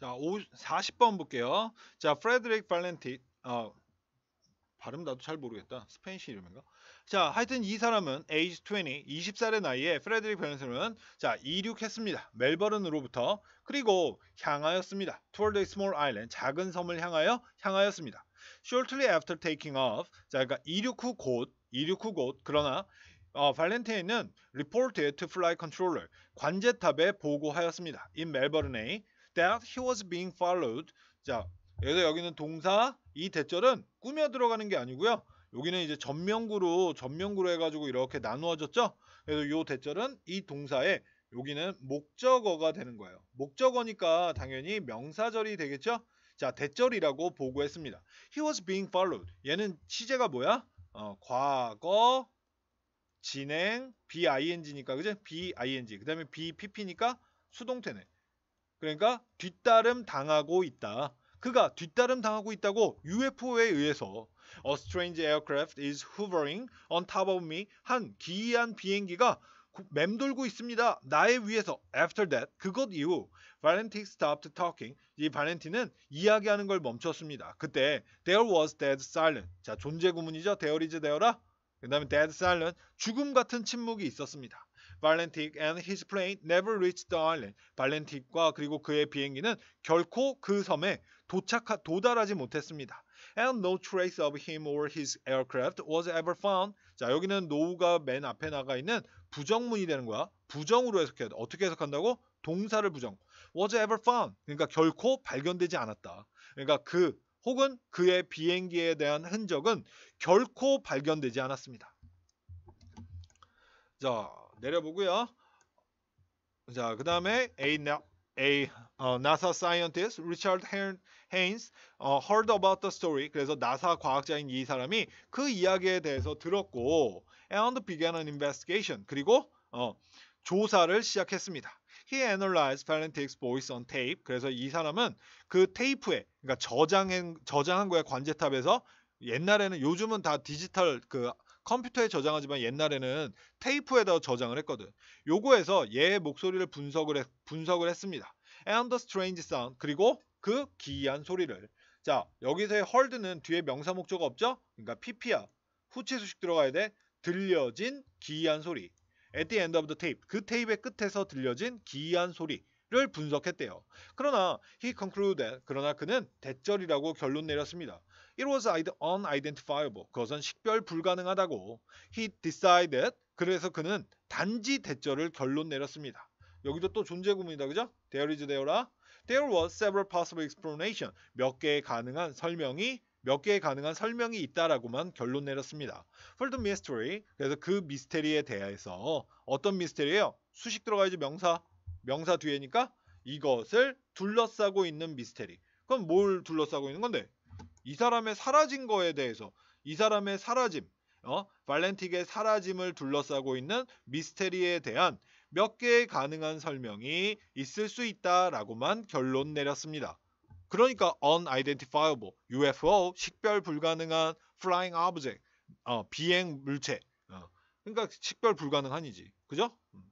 자, 40번 볼게요. 자, 프레드릭 발렌티, 어, 발음 나도 잘 모르겠다. 스페인시 이름인가? 자, 하여튼 이 사람은 에이지 20, 20살의 나이에 프레드릭 벤슨는 자, 이륙했습니다. 멜버른으로부터 그리고 향하였습니다. Toward a small island, 작은 섬을 향하여 향하였습니다. Shortly after taking off, 자, 그러니까 이륙 후 곧, 이륙 후 곧, 그러나 어, 발렌티인은 reported to flight controller, 관제탑에 보고하였습니다. In Melbourne의 that he was being followed. 자, 그래서 여기는 동사 이 대절은 꾸며 들어가는 게 아니고요. 여기는 이제 전명구로 전명구로 해가지고 이렇게 나누어졌죠. 그래서 이 대절은 이 동사에 여기는 목적어가 되는 거예요. 목적어니까 당연히 명사절이 되겠죠. 자, 대절이라고 보고했습니다. He was being followed. 얘는 시제가 뭐야? 어, 과거 진행 BING니까 그죠? BING. 그다음에 BPP니까 수동태네. 그러니까 뒤따름 당하고 있다. 그가 뒤따름 당하고 있다고 UFO에 의해서 A strange aircraft is hovering on top of me 한 기이한 비행기가 맴돌고 있습니다. 나의 위에서 after that 그것 이후 Valenti stopped talking. 이 발렌티는 이야기하는 걸 멈췄습니다. 그때 there was dead silence. 자 존재 구문이죠. there is there라. 그다음에 dead silence 죽음 같은 침묵이 있었습니다. v a l e n 발렌틱 and his plane never reached the island. 발렌틱과 그리고 그의 비행기는 결코 그 섬에 도착 도달하지 못했습니다. And no trace of him or his aircraft was ever found. 자, 여기는 노 o 가맨 앞에 나가 있는 부정문이 되는 거야. 부정으로 해석해야 돼. 어떻게 해석한다고? 동사를 부정. was ever found. 그러니까 결코 발견되지 않았다. 그러니까 그 혹은 그의 비행기에 대한 흔적은 결코 발견되지 않았습니다. 자, 내려보고요. 자, 그 다음에 A, A 어, NASA scientist Richard Haynes 어, heard about the story. 그래서 나사 과학자인 이 사람이 그 이야기에 대해서 들었고 and began an investigation. 그리고 어, 조사를 시작했습니다. He analyzed Valentine's voice on tape. 그래서 이 사람은 그 테이프에 그러니까 저장한 저장한 거에 관제탑에서 옛날에는 요즘은 다 디지털 그 컴퓨터에 저장하지만 옛날에는 테이프에다 저장을 했거든. 요거에서 얘의 목소리를 분석을 했, 분석을 했습니다. And the strange sound 그리고 그 기이한 소리를 자 여기서의 헐드는 뒤에 명사 목적 없죠? 그러니까 pp야 후치수식 들어가야 돼 들려진 기이한 소리 at the end of the tape 그 테이프의 끝에서 들려진 기이한 소리 를 분석했대요. 그러나 he concluded 그러나 그는 대절이라고 결론 내렸습니다. It was unidentifiable. 그것은 식별 불가능하다고. He decided 그래서 그는 단지 대절을 결론 내렸습니다. 여기도 또 존재구문이다. 그죠? There is there라. There was several possible explanation. 몇 개의 가능한 설명이 몇 개의 가능한 설명이 있다라고만 결론 내렸습니다. For the mystery. 그래서 그 미스테리에 대해서 어떤 미스테리예요? 수식 들어가야지 명사. 명사 뒤에니까 이것을 둘러싸고 있는 미스테리. 그럼 뭘 둘러싸고 있는 건데? 이 사람의 사라진 거에 대해서 이 사람의 사라짐, 어? 발렌틱의 사라짐을 둘러싸고 있는 미스테리에 대한 몇 개의 가능한 설명이 있을 수 있다라고만 결론 내렸습니다. 그러니까 unidentifiable, UFO, 식별 불가능한 flying object, 어, 비행 물체. 어. 그러니까 식별 불가능한이지. 그죠? 음.